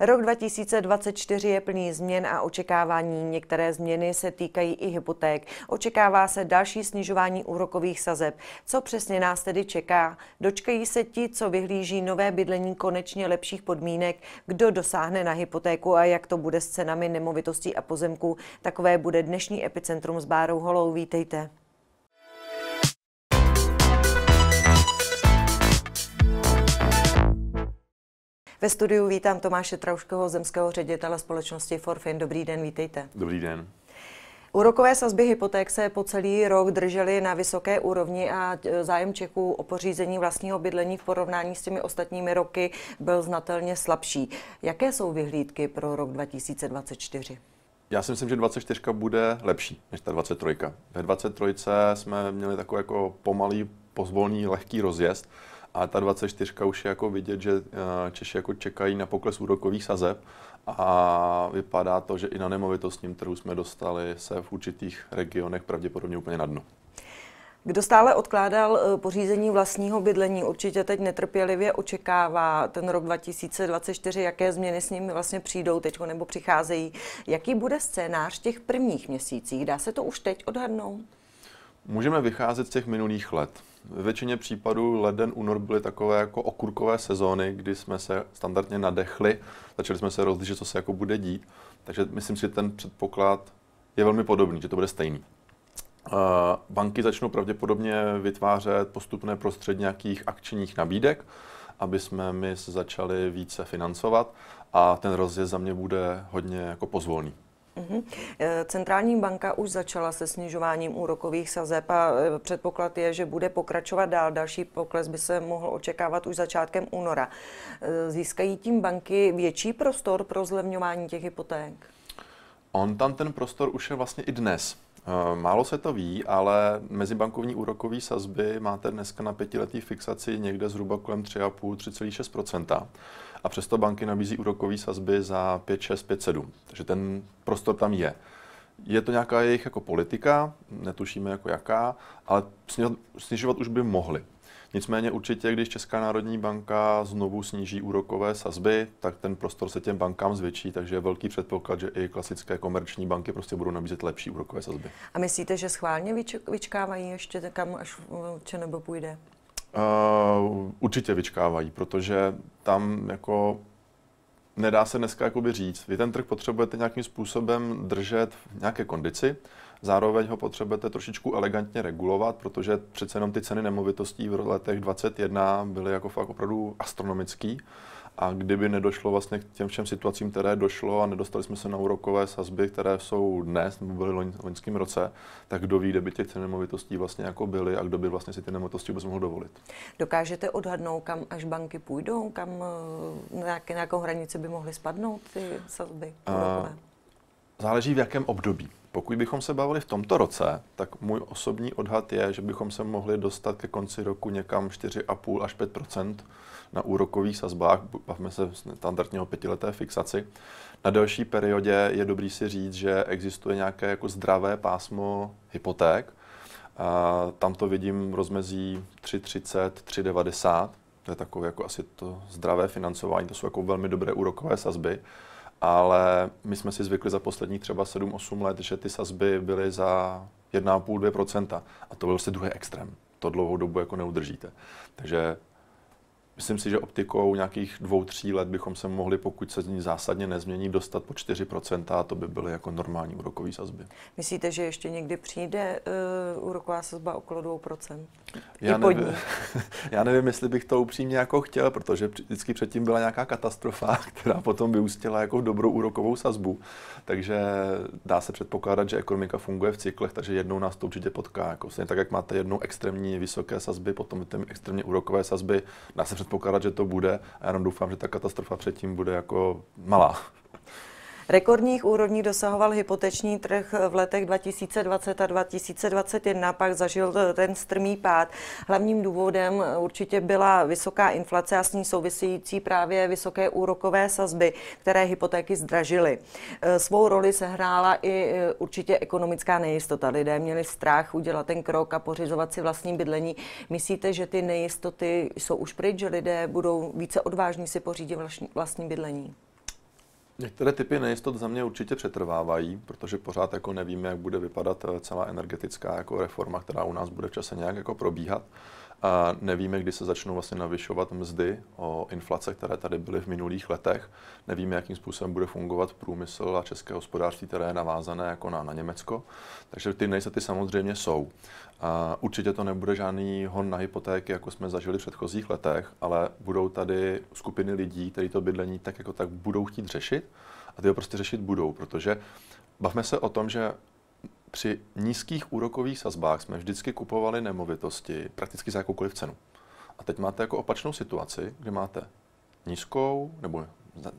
Rok 2024 je plný změn a očekávání. Některé změny se týkají i hypoték. Očekává se další snižování úrokových sazeb. Co přesně nás tedy čeká? Dočkají se ti, co vyhlíží nové bydlení konečně lepších podmínek? Kdo dosáhne na hypotéku a jak to bude s cenami nemovitostí a pozemků? Takové bude dnešní Epicentrum s Bárou Holou. Vítejte. Ve studiu vítám Tomáše Trauškoho, zemského ředitele společnosti Forfin. Dobrý den, vítejte. Dobrý den. Úrokové sazby hypoték se po celý rok držely na vysoké úrovni a e, zájem Čechů o pořízení vlastního bydlení v porovnání s těmi ostatními roky byl znatelně slabší. Jaké jsou vyhlídky pro rok 2024? Já si myslím, že 24 bude lepší než ta 23. Ve 23 jsme měli takový jako pomalý, pozvolný, lehký rozjezd a ta 24 už je jako vidět, že eh, Češi jako čekají na pokles úrokových sazeb a vypadá to, že i na nemovitostním trhu jsme dostali se v určitých regionech pravděpodobně úplně na dno. Kdo stále odkládal eh, pořízení vlastního bydlení, určitě teď netrpělivě očekává ten rok 2024, jaké změny s ním vlastně přijdou teď nebo přicházejí. Jaký bude scénář těch prvních měsících? Dá se to už teď odhadnout? Můžeme vycházet z těch minulých let. Ve většině případů leden, únor byly takové jako okurkové sezóny, kdy jsme se standardně nadechli, začali jsme se rozlišit, co se jako bude dít. Takže myslím si, že ten předpoklad je velmi podobný, že to bude stejný. Eh, banky začnou pravděpodobně vytvářet postupné prostřed nějakých akčních nabídek, aby jsme my se začali více financovat a ten rozjezd za mě bude hodně jako pozvolný. Mhm. Eh, centrální banka už začala se snižováním úrokových sazeb a eh, předpoklad je, že bude pokračovat dál. Další pokles by se mohl očekávat už začátkem února. Eh, získají tím banky větší prostor pro zlevňování těch hypoték? On tam ten prostor už je vlastně i dnes. Málo se to ví, ale mezibankovní úrokové sazby máte dneska na pětiletý fixaci někde zhruba kolem 3,5-3,6 a přesto banky nabízí úrokové sazby za 5, 6, 5, 7. Takže ten prostor tam je. Je to nějaká jejich jako politika, netušíme jako jaká, ale snižovat už by mohli. Nicméně určitě, když Česká národní banka znovu sníží úrokové sazby, tak ten prostor se těm bankám zvětší, takže je velký předpoklad, že i klasické komerční banky prostě budou nabízet lepší úrokové sazby. A myslíte, že schválně vyčkávají ještě kam, až nebo půjde? Eh, určitě vyčkávají, protože tam jako nedá se dneska jakoby říct. Vy ten trh potřebujete nějakým způsobem držet v nějaké kondici, zároveň ho potřebujete trošičku elegantně regulovat, protože přece jenom ty ceny nemovitostí v letech 21 byly jako fakt opravdu astronomický. Uh, a kdyby nedošlo vlastně k těm všem situacím, které došlo a nedostali jsme se na úrokové sazby, které jsou dnes, nebo byly loň, loňském roce, tak kdo ví, kde by těch nemovitostí vlastně jako byly a kdo by vlastně si ty nemovitosti vůbec mohl dovolit. Dokážete odhadnout, kam až banky půjdou, kam eh, na nějakou hranici by mohly spadnout ty sazby? Uh, záleží v jakém období. Pokud bychom se bavili v tomto roce, tak můj osobní odhad je, že bychom se mohli dostat ke konci roku někam 4,5 až 5 na úrokových sazbách, bavme se standardně o pětileté fixaci. Na delší periodě je dobrý si říct, že existuje nějaké jako zdravé pásmo hypoték. A tam to vidím rozmezí 3,30, 3,90. To je takové jako asi to zdravé financování, to jsou jako velmi dobré úrokové sazby ale my jsme si zvykli za poslední třeba 7-8 let, že ty sazby byly za 1,5-2%. A to byl si druhý extrém. To dlouhou dobu jako neudržíte. Takže Myslím si, že optikou nějakých dvou, tří let bychom se mohli, pokud se z ní zásadně nezmění, dostat po 4% a to by byly jako normální úrokové sazby. Myslíte, že ještě někdy přijde uh, úroková sazba okolo 2%? Já nevím, já nevím, jestli bych to upřímně jako chtěl, protože vždycky předtím byla nějaká katastrofa, která potom vyústila jako v dobrou úrokovou sazbu. Takže dá se předpokládat, že ekonomika funguje v cyklech, takže jednou nás to určitě potká. Jako, tak, jak máte jednou extrémní vysoké sazby, potom ty extrémně úrokové sazby, dá se předpokládat, že to bude a já jenom doufám, že ta katastrofa předtím bude jako malá. Rekordních úrovní dosahoval hypoteční trh v letech 2020 a 2021, pak zažil ten strmý pád. Hlavním důvodem určitě byla vysoká inflace a s ní související právě vysoké úrokové sazby, které hypotéky zdražily. E, svou roli sehrála i e, určitě ekonomická nejistota. Lidé měli strach udělat ten krok a pořizovat si vlastní bydlení. Myslíte, že ty nejistoty jsou už pryč, že lidé budou více odvážní si pořídit vlastní bydlení? Některé typy nejistot za mě určitě přetrvávají, protože pořád jako nevíme, jak bude vypadat eh, celá energetická jako reforma, která u nás bude v čase nějak jako probíhat. A nevíme, kdy se začnou vlastně navyšovat mzdy o inflace, které tady byly v minulých letech. Nevíme, jakým způsobem bude fungovat průmysl a české hospodářství, které je navázané jako na, na Německo. Takže ty nejsety samozřejmě jsou. A určitě to nebude žádný hon na hypotéky, jako jsme zažili v předchozích letech, ale budou tady skupiny lidí, kteří to bydlení tak jako tak budou chtít řešit a ty ho prostě řešit budou, protože bavme se o tom, že při nízkých úrokových sazbách jsme vždycky kupovali nemovitosti prakticky za jakoukoliv cenu. A teď máte jako opačnou situaci, kdy máte nízkou nebo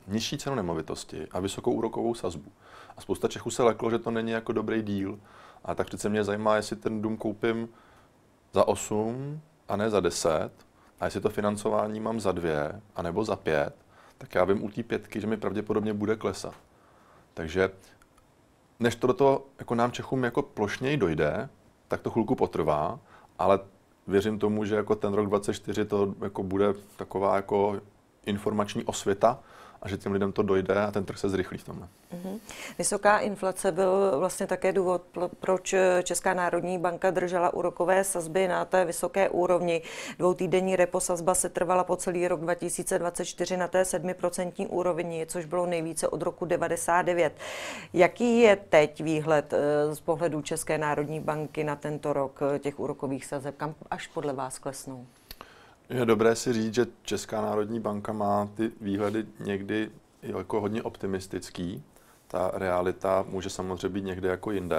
nižší cenu nemovitosti a vysokou úrokovou sazbu. A spousta Čechů se leklo, že to není jako dobrý díl. A tak přece mě zajímá, jestli ten dům koupím za 8 a ne za 10, a jestli to financování mám za 2 a nebo za 5, tak já vím u té pětky, že mi pravděpodobně bude klesat. Takže než to do toho jako nám Čechům jako plošněji dojde, tak to chvilku potrvá, ale věřím tomu, že jako ten rok 24 to jako bude taková jako informační osvěta, a že těm lidem to dojde a ten trh se zrychlí v tomhle. Mhm. Vysoká inflace byl vlastně také důvod, proč Česká národní banka držela úrokové sazby na té vysoké úrovni. Dvoutýdenní repo sazba se trvala po celý rok 2024 na té 7% úrovni, což bylo nejvíce od roku 99. Jaký je teď výhled eh, z pohledu České národní banky na tento rok eh, těch úrokových sazeb? Kam až podle vás klesnou? Je dobré si říct, že Česká národní banka má ty výhledy někdy jako hodně optimistický. Ta realita může samozřejmě být někde jako jinde.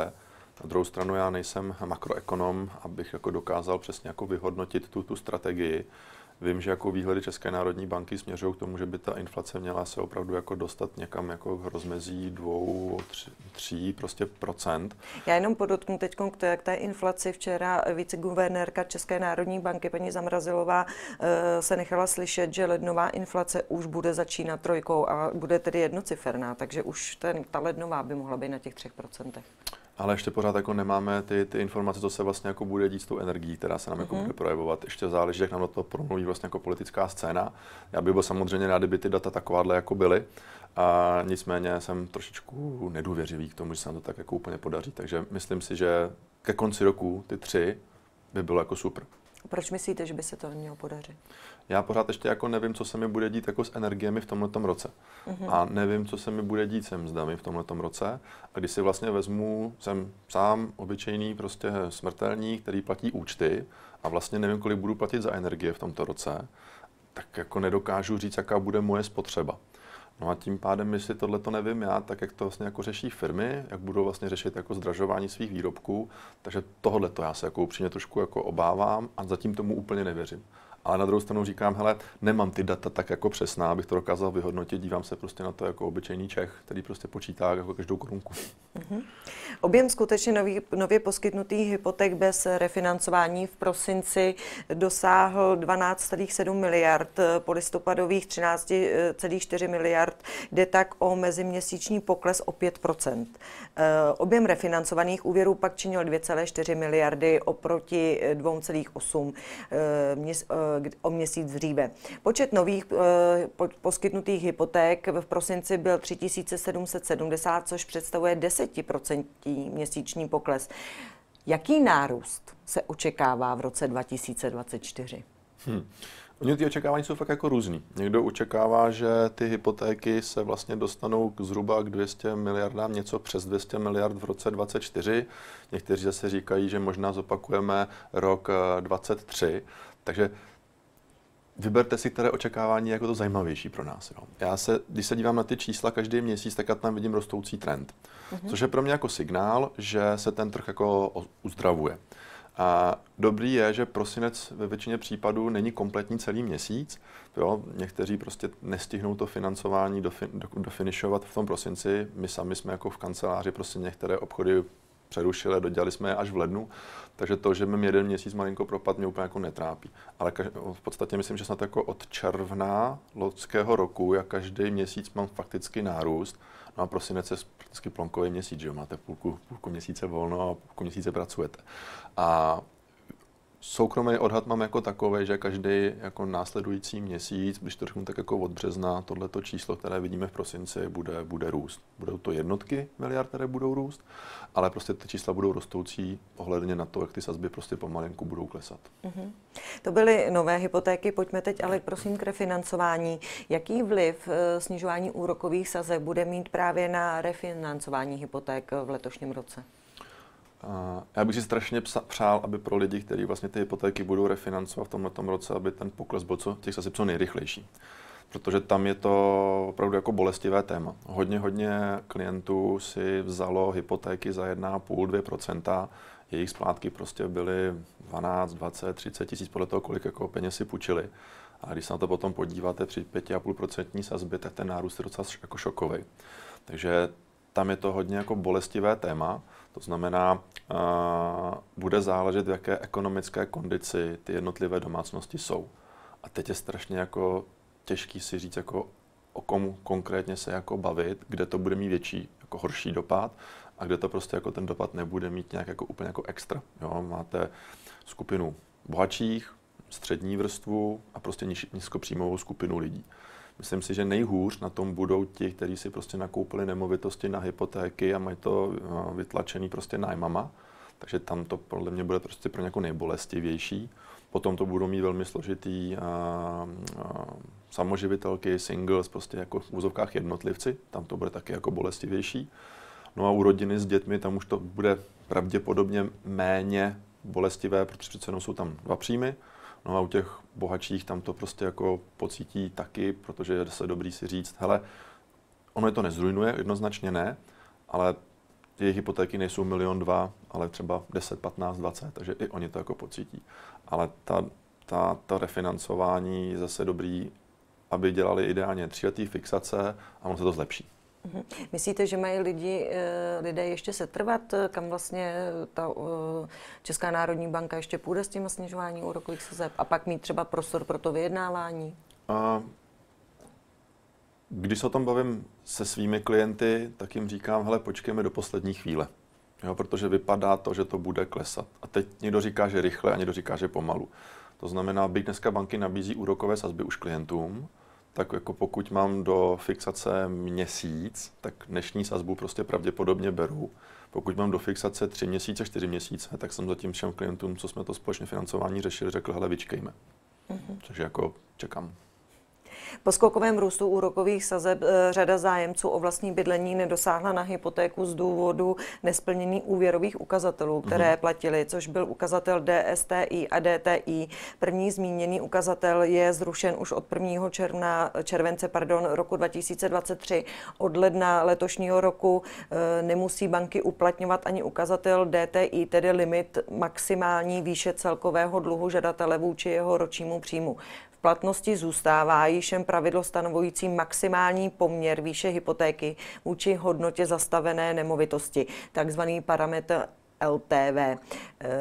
Na druhou stranu já nejsem makroekonom, abych jako dokázal přesně jako vyhodnotit tu, tu strategii. Vím, že jako výhledy České národní banky směřují k tomu, že by ta inflace měla se opravdu jako dostat někam jako v rozmezí dvou, tři, tří prostě procent. Já jenom podotknu teď k té inflaci. Včera viceguvernérka České národní banky paní Zamrazilová eh, se nechala slyšet, že lednová inflace už bude začínat trojkou a bude tedy jednociferná, takže už ten, ta lednová by mohla být na těch třech procentech ale ještě pořád jako nemáme ty, ty informace, co se vlastně jako bude dít s tou energií, která se nám mm-hmm. jako mhm. bude projevovat. Ještě záleží, jak nám do toho promluví vlastně jako politická scéna. Já bych byl samozřejmě rád, kdyby ty data takováhle jako byly, a nicméně jsem trošičku nedůvěřivý k tomu, že se nám to tak jako úplně podaří. Takže myslím si, že ke konci roku ty tři by bylo jako super. Proč myslíte, že by se to nemělo podařit? Já pořád ještě jako nevím, co se mi bude dít jako s energiemi v tomto roce. Mm-hmm. A nevím, co se mi bude dít se mzdami v tomto roce. A když si vlastně vezmu, jsem sám obyčejný prostě smrtelní, který platí účty a vlastně nevím, kolik budu platit za energie v tomto roce, tak jako nedokážu říct, jaká bude moje spotřeba. No a tím pádem, jestli tohle to nevím já, tak jak to vlastně jako řeší firmy, jak budou vlastně řešit jako zdražování svých výrobků, takže tohle to já se jako upřímně trošku jako obávám a zatím tomu úplně nevěřím. Ale na druhou stranu říkám, hele, nemám ty data tak jako přesná, abych to dokázal vyhodnotit, dívám se prostě na to jako obyčejný Čech, který prostě počítá jako každou korunku. Mm-hmm. Objem skutečně nový, nově poskytnutých hypoték bez refinancování v prosinci dosáhl 12,7 miliard, po listopadových 13,4 miliard. Jde tak o meziměsíční pokles o 5 eh, Objem refinancovaných úvěrů pak činil 2,4 miliardy oproti 2,8 eh, eh, o měsíc dříve. Počet nových poskytnutých hypoték v prosinci byl 3770, což představuje 10 nějaký měsíční pokles. Jaký nárůst se očekává v roce 2024? Hmm. Oni ty očekávání jsou fakt jako různý. Někdo očekává, že ty hypotéky se vlastně dostanou k zhruba k 200 miliardám, něco přes 200 miliard v roce 2024. Někteří zase říkají, že možná zopakujeme rok 2023. Eh, Takže vyberte si, které očekávání je jako to zajímavější pro nás. Jo. Já se, když se dívám na ty čísla každý měsíc, tak já tam vidím rostoucí trend, mm-hmm. což je pro mě jako signál, že se ten trh jako uzdravuje. A dobrý je, že prosinec ve většině případů není kompletní celý měsíc. Jo? Někteří prostě nestihnou to financování dofinišovat v tom prosinci. My sami jsme jako v kanceláři prostě některé obchody přerušili dodělali jsme je až v lednu. Takže to, že mi jeden měsíc malinko propad, mě úplně jako netrápí. Ale kaž- no, v podstatě myslím, že snad jako od června loňského roku, já každý měsíc mám fakticky nárůst. No a prosinec je prakticky plonkový měsíc, že jo? máte půlku, půlku měsíce volno a půlku měsíce pracujete. A Soukromý odhad mám jako takový, že každý jako následující měsíc, když to řeknu tak jako od března, tohleto číslo, které vidíme v prosinci, bude, bude růst. Budou to jednotky miliard, které budou růst, ale prostě ty čísla budou rostoucí ohledně na to, jak ty sazby prostě pomalinku budou klesat. Mm-hmm. To byly nové hypotéky, pojďme teď ale prosím k refinancování. Jaký vliv eh, snižování úrokových sazeb bude mít právě na refinancování hypoték v letošním roce? Já bych si strašně psa, přál, aby pro lidi, kteří vlastně ty hypotéky budou refinancovat v tomto roce, aby ten pokles byl co, těch sazeb co nejrychlejší. Protože tam je to opravdu jako bolestivé téma. Hodně, hodně klientů si vzalo hypotéky za 1,5-2%. Jejich splátky prostě byly 12, 20, 30 tisíc podle toho, kolik jako peněz si půjčili. A když se na to potom podíváte při 5,5% sazbě, tak ten nárůst je docela jako šokový. Takže tam je to hodně jako bolestivé téma. To znamená, bude záležet, v jaké ekonomické kondici ty jednotlivé domácnosti jsou. A teď je strašně jako těžký si říct, jako o kom konkrétně se jako bavit, kde to bude mít větší, jako horší dopad a kde to prostě jako ten dopad nebude mít nějak jako úplně jako extra. Jo? Máte skupinu bohatších, střední vrstvu a prostě nízkopříjmovou skupinu lidí. Myslím si, že nejhůř na tom budou ti, kteří si prostě nakoupili nemovitosti na hypotéky a mají to eh, vytlačený prostě nájmama. Takže tam to podle mě bude prostě pro nějakou nejbolestivější. Potom to budou mít velmi složitý a, eh, a, eh, samoživitelky, singles, prostě jako v úzovkách jednotlivci, tam to bude taky jako bolestivější. No a u rodiny s dětmi tam už to bude pravděpodobně méně bolestivé, protože přece jenom jsou tam dva příjmy No a u těch bohatších tam to prostě jako pocítí taky, protože je se dobrý si říct, hele, ono je to nezrujnuje, jednoznačně ne, ale jejich hypotéky nejsou milion dva, ale třeba 10, 15, 20, takže i oni to jako pocítí. Ale ta, ta, ta refinancování je zase dobrý, aby dělali ideálně tříletý fixace a ono se to zlepší. Mhm. Myslíte, že mají lidi, eh, lidé ještě se trvat, kam vlastně eh, ta eh, Česká národní banka ještě půjde s tím snižováním úrokových sazeb a pak mít třeba prostor pro to vyjednávání? A když se o tom bavím se svými klienty, tak jim říkám, hele, počkejme do poslední chvíle. Jo, protože vypadá to, že to bude klesat. A teď někdo říká, že rychle a někdo říká, že pomalu. To znamená, byť dneska banky nabízí úrokové sazby už klientům, tak jako pokud mám do fixace měsíc, tak dnešní sazbu prostě pravděpodobně beru. Pokud mám do fixace tři měsíce, čtyři měsíce, tak jsem zatím všem klientům, co jsme to společně financování řešili, řekl, hele, vyčkejme. Mm-hmm. Což jako čekám. Po skokovém růstu úrokových sazeb eh, řada zájemců o vlastní bydlení nedosáhla na hypotéku z důvodu nesplnění úvěrových ukazatelů, mhm. které mm-hmm. platili, což byl ukazatel DSTI a DTI. První zmíněný ukazatel je zrušen už od 1. června, července pardon, roku 2023. Od ledna letošního roku eh, nemusí banky uplatňovat ani ukazatel DTI, tedy limit maximální výše celkového dluhu žadatele vůči jeho ročnímu příjmu platnosti zůstává již jen pravidlo stanovující maximální poměr výše hypotéky vůči hodnotě zastavené nemovitosti, takzvaný parametr LTV. Eh,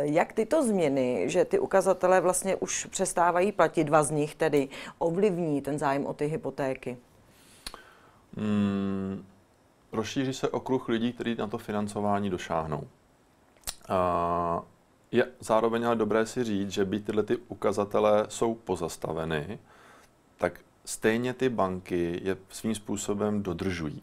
jak tyto změny, že ty ukazatele vlastně už přestávají platit, dva z nich tedy, ovlivní ten zájem o ty hypotéky? Hmm, rozšíří se okruh lidí, kteří na to financování došáhnou. A eh, je zároveň ale dobré si říct, že by tyhle ty ukazatele jsou pozastaveny, tak stejně ty banky je svým způsobem dodržují.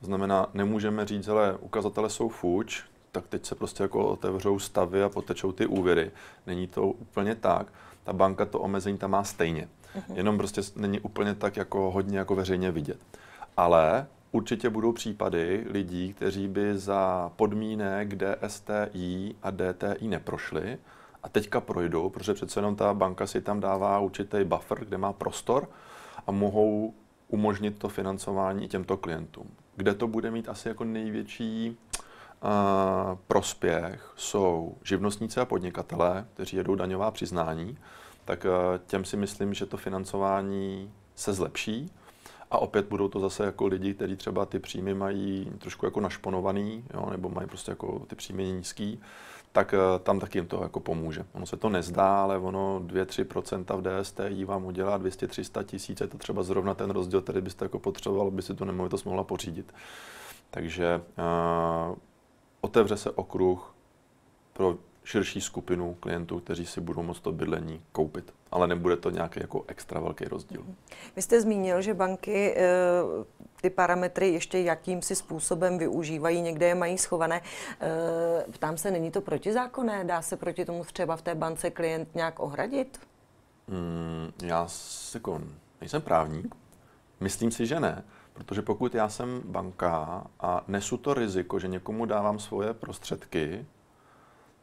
To znamená, nemůžeme říct, že ukazatele jsou fuč, tak teď se prostě jako otevřou stavy a potečou ty úvěry. Není to úplně tak. Ta banka to omezení tam má stejně. Mhm. Jenom prostě není úplně tak jako hodně jako veřejně vidět. Ale Určitě budou případy lidí, kteří by za podmínek DSTI a DTI neprošli a teďka projdou, protože přece jenom ta banka si tam dává určitý buffer, kde má prostor a mohou umožnit to financování těmto klientům. Kde to bude mít asi jako největší uh, prospěch jsou živnostníci a podnikatelé, kteří jedou daňová přiznání, tak uh, těm si myslím, že to financování se zlepší a opět budou to zase jako lidi, kteří třeba ty příjmy mají trošku jako našponovaný, jo, nebo mají prostě jako ty příjmy nízký, tak eh, tam taky jim to jako pomůže. Ono se to nezdá, ale ono 2-3% v DSTI vám udělá 200-300 tisíc, je to třeba zrovna ten rozdíl, který byste jako potřeboval, aby si tu nemovitost mohla pořídit. Takže uh, otevře se okruh pro širší skupinu klientů, kteří si budou moct to bydlení koupit ale nebude to nějaký jako extra velký rozdíl. Vy jste zmínil, že banky eh, ty parametry ještě jakýmsi způsobem využívají, někde je mají schované. Eh, ptám se, není to protizákonné? Dá se proti tomu třeba v té bance klient nějak ohradit? Hmm, já kon. Jako nejsem právník, myslím si, že ne. Protože pokud já jsem banka a nesu to riziko, že někomu dávám svoje prostředky,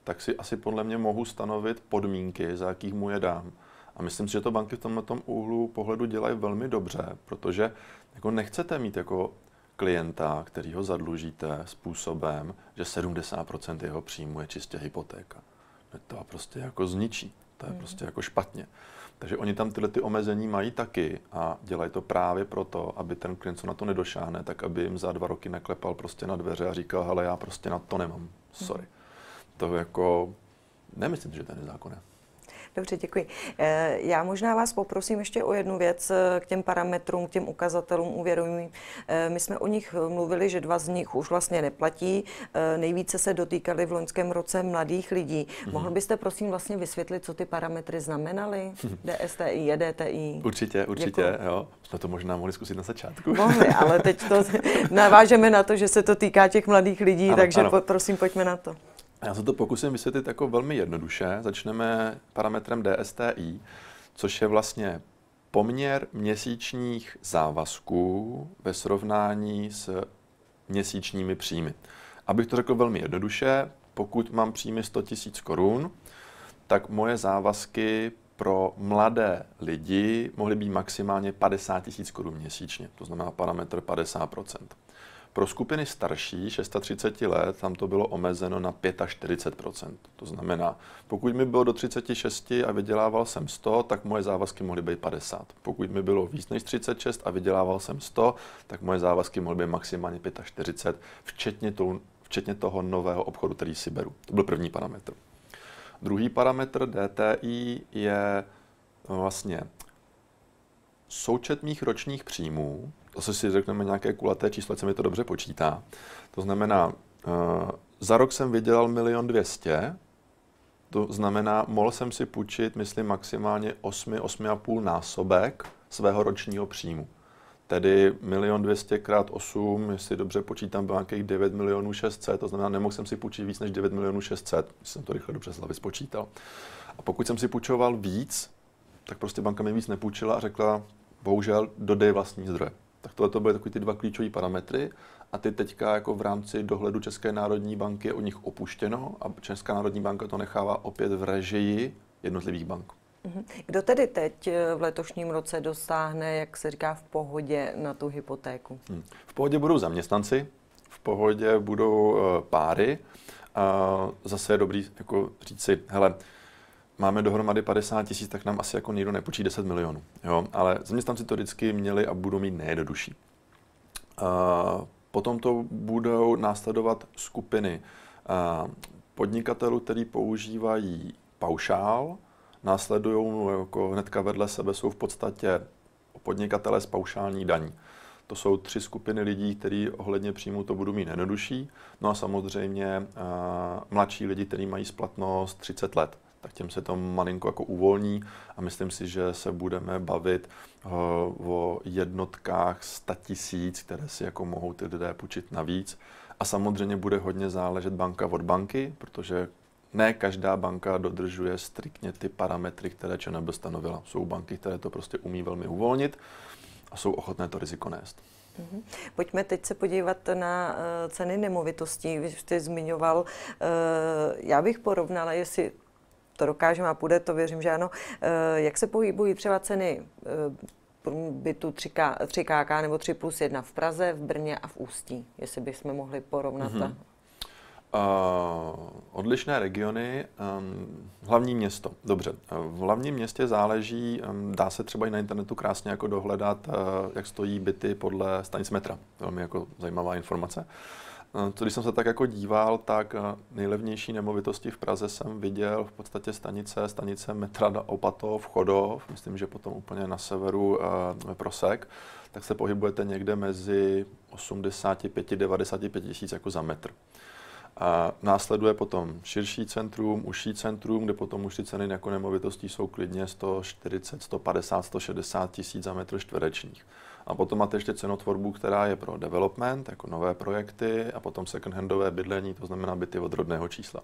tak si asi podle mě mohu stanovit podmínky, za jakých mu je dám. A myslím si, že to banky v tomhle úhlu pohledu dělají velmi dobře, protože jako nechcete mít jako klienta, který ho zadlužíte způsobem, že 70% jeho příjmu je čistě hypotéka. To prostě jako zničí. To je hmm. prostě jako špatně. Takže oni tam tyhle ty omezení mají taky a dělají to právě proto, aby ten klient, co na to nedošáhne, tak aby jim za dva roky neklepal prostě na dveře a říkal, hele, já prostě na to nemám, sorry. Hmm. To jako, nemyslím, že to je nezákonné. Dobře, děkuji. Eh, já možná vás poprosím ještě o jednu věc eh, k těm parametrům, k těm ukazatelům uvědomí. Eh, my jsme o nich mluvili, že dva z nich už vlastně neplatí. Nejvíce se dotýkali v loňském roce mladých lidí. Mm-hmm. Mohl byste prosím vlastně vysvětlit, co ty parametry znamenaly? DSTI, EDTI? Určitě, určitě. Děkuji. Jo. Jsme to možná mohli zkusit na začátku. Mohli, ale teď to navážeme na to, že se to týká těch mladých lidí, ano, takže ano. prosím pojďme na to. Já se to pokusím vysvětlit jako velmi jednoduše. Začneme parametrem DSTI, což je vlastně poměr měsíčních závazků ve srovnání s měsíčními příjmy. Abych to řekl velmi jednoduše, pokud mám příjmy 100 000 korun, tak moje závazky pro mladé lidi mohly být maximálně 50 000 korun měsíčně, to znamená parametr 50 pro skupiny starší 630 let tam to bylo omezeno na 45 To znamená, pokud mi bylo do 36 a vydělával jsem 100, tak moje závazky mohly být 50. Pokud mi bylo víc než 36 a vydělával jsem 100, tak moje závazky mohly být maximálně 45, včetně, tu, včetně toho nového obchodu, který si beru. To byl první parametr. Druhý parametr DTI je vlastně součet mých ročních příjmů zase si řekneme nějaké kulaté číslo, se mi to dobře počítá. To znamená, uh, za rok jsem vydělal milion dvěstě, to znamená, mohl jsem si půjčit, myslím, maximálně 8, 8,5 násobek svého ročního příjmu. Tedy milion 200 krát 8, jestli dobře počítám, bylo nějakých 9 milionů 600, to znamená, nemohl jsem si půjčit víc než 9 milionů 600, když jsem to rychle dobře z hlavy spočítal. A pokud jsem si půjčoval víc, tak prostě banka mi víc nepůjčila a řekla, bohužel, dodej vlastní zdroje. Tak tohle to byly takové ty dva klíčové parametry a ty teďka jako v rámci dohledu České národní banky je od nich opuštěno a Česká národní banka to nechává opět v režii jednotlivých bank. Mhm. Kdo tedy teď eh, v letošním roce dosáhne, jak se říká, v pohodě na tu hypotéku? Hmm. V pohodě budou zaměstnanci, v pohodě budou eh, páry. A zase je dobrý jako říct si, hele, máme dohromady 50 tisíc, tak nám asi jako někdo nepočí 10 milionů. Jo? Ale zaměstnanci to vždycky měli a budou mít nejjednodušší. Uh, potom to budou následovat skupiny uh, podnikatelů, který používají paušál, následují jako hnedka vedle sebe, jsou v podstatě podnikatelé s paušální daní. To jsou tři skupiny lidí, kteří ohledně příjmu to budou mít jednodušší. No a samozřejmě uh, mladší lidi, kteří mají splatnost 30 let tak těm se to malinko jako uvolní a myslím si, že se budeme bavit eh, o jednotkách 100 tisíc, které si jako mohou ty lidé půjčit navíc. A samozřejmě bude hodně záležet banka od banky, protože ne každá banka dodržuje striktně ty parametry, které ČNB stanovila. Jsou banky, které to prostě umí velmi uvolnit a jsou ochotné to riziko nést. Mhm. Pojďme teď se podívat na eh, ceny nemovitostí. Vy jste zmiňoval, eh, já bych porovnala, jestli to dokážeme a půjde, to věřím, že ano. Eh, jak se pohybují třeba ceny eh, bytu 3K, 3KK nebo 3 plus 1 v Praze, v Brně a v Ústí, jestli bychom mohli porovnat mm-hmm. Uh, odlišné regiony, um, hlavní město, dobře. V hlavním městě záleží, um, dá se třeba i na internetu krásně jako dohledat, uh, jak stojí byty podle stanic metra. Velmi jako zajímavá informace. Uh, Eh, co když jsem se tak jako díval, tak eh, nejlevnější nemovitosti v Praze jsem viděl v podstatě stanice, stanice metra Opatov, Chodov, myslím, že potom úplně na severu uh, Prosek, tak se pohybujete někde mezi 85 95 tisíc jako za metr. A následuje potom širší centrum, užší centrum, kde potom už ty ceny jako nemovitostí jsou klidně 140, 150, 160 tisíc za metr čtverečních. A potom máte ještě cenotvorbu, která je pro development, jako nové projekty a potom second-handové bydlení, to znamená byty od rodného čísla.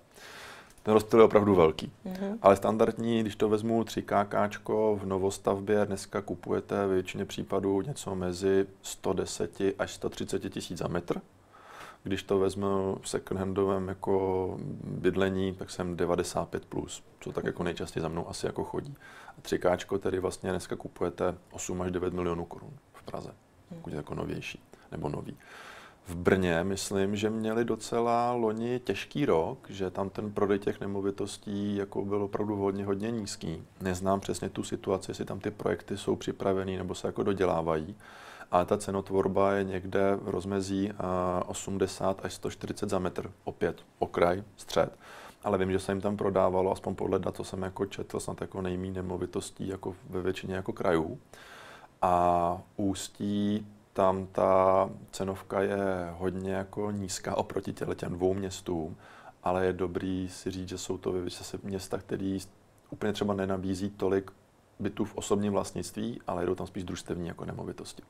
Ten rozdíl je opravdu velký. Mm-hmm. Ale standardní, když to vezmu 3KK v novostavbě, dneska kupujete většině případů něco mezi 110 až 130 tisíc za metr. Když to vezmu v second-handovém jako bydlení, tak jsem 95+, plus, co tak jako nejčastěji za mnou asi jako chodí. A 3 tedy vlastně dneska kupujete 8 až 9 milionů korun. Praze, pokud je jako novější, nebo nový. V Brně myslím, že měli docela loni těžký rok, že tam ten prodej těch nemovitostí jako byl opravdu hodně, hodně nízký. Neznám přesně tu situaci, jestli tam ty projekty jsou připravený nebo se jako dodělávají, ale ta cenotvorba je někde v rozmezí 80 až 140 za metr. Opět okraj, střed. Ale vím, že se jim tam prodávalo, aspoň podle dat, co jsem jako četl, snad jako nejmí nemovitostí jako ve většině jako krajů. A ústí tam ta cenovka je hodně jako nízká oproti těle těm dvou městům, ale je dobrý si říct, že jsou to zase města, které úplně třeba nenabízí tolik bytů v osobním vlastnictví, ale jdou tam spíš družstevní jako nemovitosti.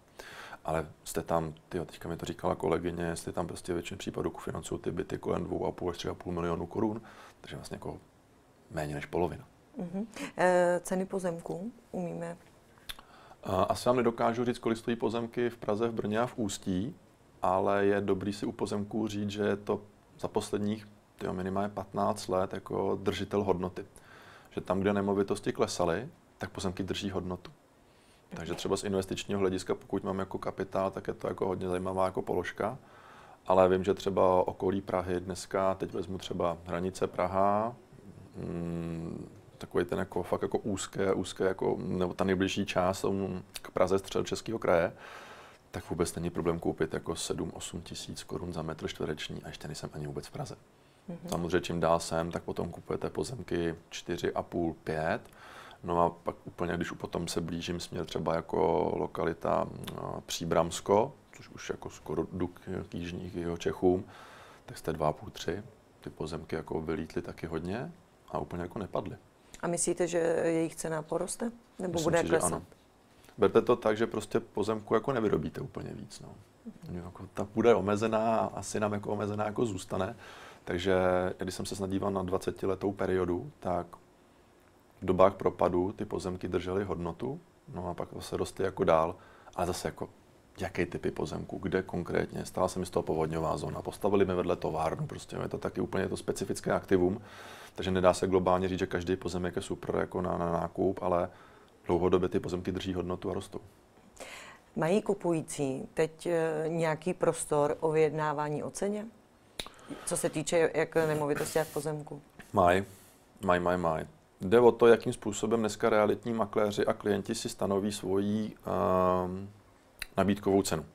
Ale jste tam, ty teďka mi to říkala kolegyně, jste tam prostě většinou případů financují ty byty kolem 2,5 až 3,5 milionu korun, takže vlastně jako méně než polovina. Uh-huh. E, ceny pozemků umíme a asi vám nedokážu říct, kolik stojí pozemky v Praze, v Brně a v Ústí, ale je dobrý si u pozemků říct, že je to za posledních tyjo, minimálně 15 let jako držitel hodnoty. Že tam, kde nemovitosti klesaly, tak pozemky drží hodnotu. Takže třeba z investičního hlediska, pokud mám jako kapitál, tak je to jako hodně zajímavá jako položka. Ale vím, že třeba okolí Prahy dneska, teď vezmu třeba hranice Praha, mm, takový ten jako fakt jako úzké, úzké jako, nebo ta nejbližší část k Praze českého kraje, tak vůbec není problém koupit jako 7-8 tisíc korun za metr čtvereční a ještě nejsem ani vůbec v Praze. Mm-hmm. Samozřejmě čím dál sem, tak potom kupujete pozemky 4,5, 5. No a pak úplně, když potom se blížím směr třeba jako lokalita no, Příbramsko, což už jako skoro duk k jižních jeho Čechům, tak jste 2,5, 3. Ty pozemky jako vylítly taky hodně a úplně jako nepadly. A myslíte, že jejich cena poroste? Nebo Myslím bude si, klesat? Ano. Berte to tak, že prostě pozemku jako nevyrobíte úplně víc. No. Jako ta půda je omezená a asi nám jako omezená jako zůstane. Takže když jsem se snadíval na 20 letou periodu, tak v dobách propadu ty pozemky držely hodnotu, no a pak se rostly jako dál, a zase jako jaké typy pozemku, kde konkrétně. Stala se mi z toho povodňová zóna, postavili mi vedle továrnu, prostě je to taky úplně to specifické aktivum, takže nedá se globálně říct, že každý pozemek je super jako na, na nákup, ale dlouhodobě ty pozemky drží hodnotu a rostou. Mají kupující teď eh, nějaký prostor o vyjednávání o ceně? Co se týče jak nemovitosti, a pozemku? Mají, mají, mají, mají. Jde o to, jakým způsobem dneska realitní makléři a klienti si stanoví svoji um, nabídkovou cenu.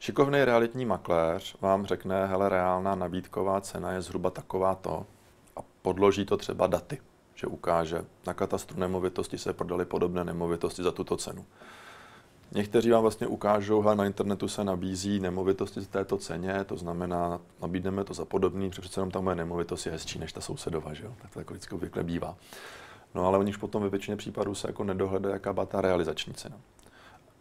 Šikovný realitní makléř vám řekne, hele, reálná nabídková cena je zhruba taková to a podloží to třeba daty, že ukáže, na katastru nemovitosti se prodaly podobné nemovitosti za tuto cenu. Někteří vám vlastně ukážou, hele, na internetu se nabízí nemovitosti z této ceně, to znamená, nabídneme to za podobný, protože přece jenom ta moje nemovitost je hezčí než ta sousedova, že jo? Tak to jako vždycky obvykle bývá. No ale oni už potom ve většině případů se jako nedohledá, jaká byla ta realizační cena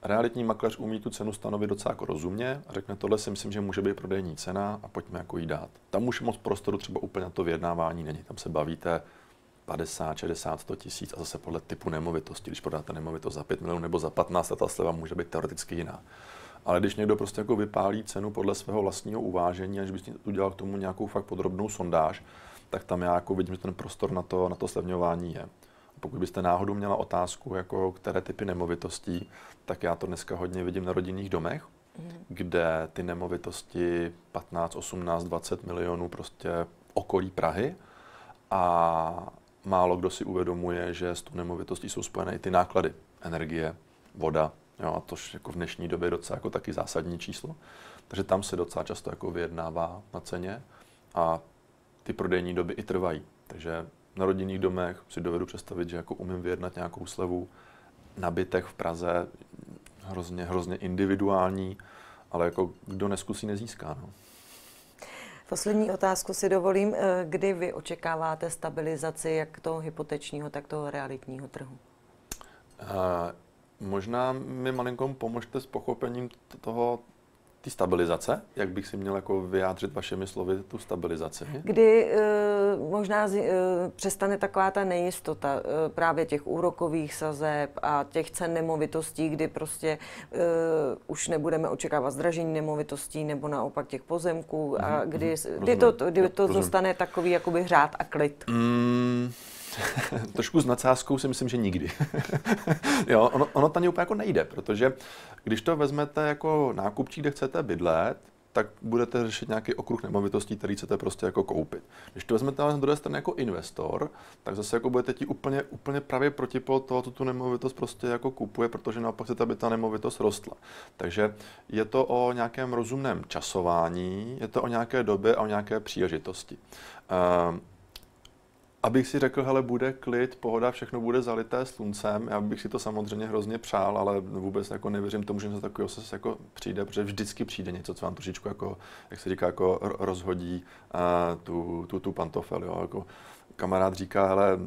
realitní makléř umí tu cenu stanovit docela jako rozumně a řekne, tohle si myslím, že může být prodejní cena a pojďme jako jí dát. Tam už moc prostoru třeba úplně na to vyjednávání není, tam se bavíte 50, 60, 100 tisíc a zase podle typu nemovitosti, když prodáte nemovitost za 5 milionů nebo za 15, ta sleva může být teoreticky jiná. Ale když někdo prostě jako vypálí cenu podle svého vlastního uvážení, až bys udělal k tomu nějakou fakt podrobnou sondáž, tak tam já jako vidím, že ten prostor na to, na to slevňování je. Pokud byste náhodou měla otázku, jako které typy nemovitostí, tak já to dneska hodně vidím na rodinných domech, mm. kde ty nemovitosti 15, 18, 20 milionů prostě okolí Prahy a málo kdo si uvědomuje, že s tou nemovitostí jsou spojené i ty náklady, energie, voda, jo, a tož jako v dnešní době docela jako taky zásadní číslo. Takže tam se docela často jako vyjednává na ceně a ty prodejní doby i trvají. Takže na rodinných domech si dovedu představit, že jako umím vyjednat nějakou slevu. Na bytech v Praze hrozně, hrozně individuální, ale jako kdo neskusí, nezíská. No. Poslední otázku si dovolím. Eh, kdy vy očekáváte stabilizaci jak toho hypotečního, tak toho realitního trhu? Uh, možná mi malinkom pomožte s pochopením toho, ty stabilizace, jak bych si měl jako vyjádřit vašimi slovy tu stabilizaci? Kdy e, možná z, eh, e, přestane taková ta nejistota e, právě těch úrokových sazeb a těch cen nemovitostí, kdy prostě e, už nebudeme očekávat zdražení nemovitostí nebo naopak těch pozemků mm-hmm. a mhm, kdy, mhm. kdy to, kdy to zůstane takový jakoby řád a klid? Mm. Trošku s nadsázkou si myslím, že nikdy. jo, ono, ono tam úplně jako nejde, protože když to vezmete jako nákupčí, kde chcete bydlet, tak budete řešit nějaký okruh nemovitostí, který chcete prostě jako koupit. Když to vezmete na druhé straně jako investor, tak zase jako budete ti úplně, úplně právě protipol toho, co tu nemovitost prostě jako kupuje, protože naopak chcete, aby ta nemovitost rostla. Takže je to o nějakém rozumném časování, je to o nějaké době a o nějaké příležitosti. Uh, abych si řekl, hele, bude klid, pohoda, všechno bude zalité sluncem. Já bych si to samozřejmě hrozně přál, ale vůbec jako nevěřím tomu, že něco takového se jako přijde, protože vždycky přijde něco, co vám trošičku, jako, jak se říká, jako rozhodí uh, tu, tu, tu pantofel. Jo? Jako, kamarád říká, hele,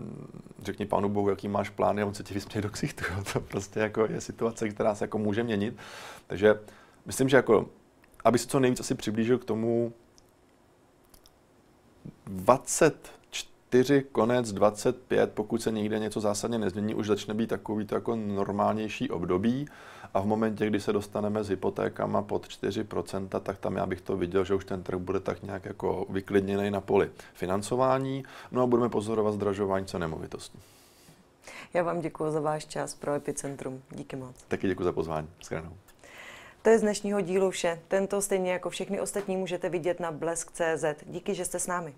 řekni pánu bohu, jaký máš plány, a on se ti vysměje do ksichtu. To prostě jako je situace, která se jako může měnit. Takže myslím, že jako, aby se co nejvíc asi přiblížil k tomu, 20 24, konec 25, pokud se někde něco zásadně nezmění, už začne být takový to jako normálnější období a v momentě, kdy se dostaneme s hypotékama pod 4%, tak tam já bych to viděl, že už ten trh bude tak nějak jako vyklidněný na poli financování, no a budeme pozorovat zdražování co nemovitostí. Já vám děkuji za váš čas pro Epicentrum. Díky moc. Taky děkuji za pozvání. Skranou. To je z dnešního dílu vše. Tento stejně jako všechny ostatní můžete vidět na blesk.cz. Díky, že jste s námi.